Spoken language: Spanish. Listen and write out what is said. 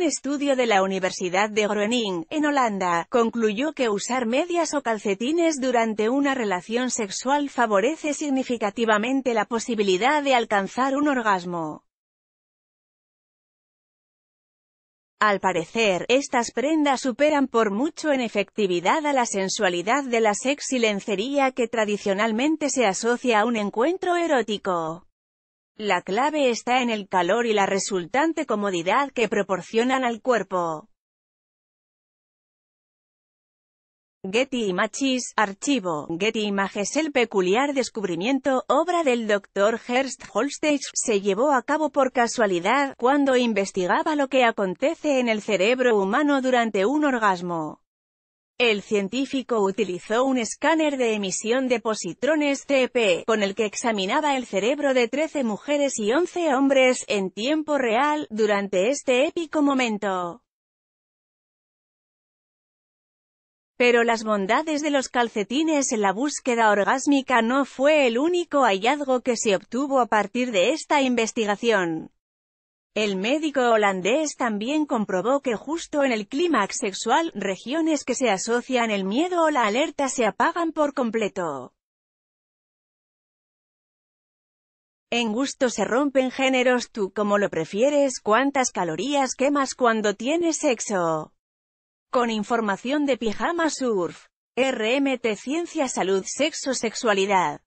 Un estudio de la Universidad de Groningen, en Holanda, concluyó que usar medias o calcetines durante una relación sexual favorece significativamente la posibilidad de alcanzar un orgasmo. Al parecer, estas prendas superan por mucho en efectividad a la sensualidad de la sexilencería lencería que tradicionalmente se asocia a un encuentro erótico. La clave está en el calor y la resultante comodidad que proporcionan al cuerpo. Getty Images, archivo, Getty Images El peculiar descubrimiento, obra del Dr. Herst Holstage, se llevó a cabo por casualidad, cuando investigaba lo que acontece en el cerebro humano durante un orgasmo. El científico utilizó un escáner de emisión de positrones TP, con el que examinaba el cerebro de 13 mujeres y 11 hombres, en tiempo real, durante este épico momento. Pero las bondades de los calcetines en la búsqueda orgásmica no fue el único hallazgo que se obtuvo a partir de esta investigación. El médico holandés también comprobó que justo en el clímax sexual, regiones que se asocian el miedo o la alerta se apagan por completo. En gusto se rompen géneros tú como lo prefieres, cuántas calorías quemas cuando tienes sexo. Con información de Pijama Surf. RMT Ciencia Salud Sexo Sexualidad.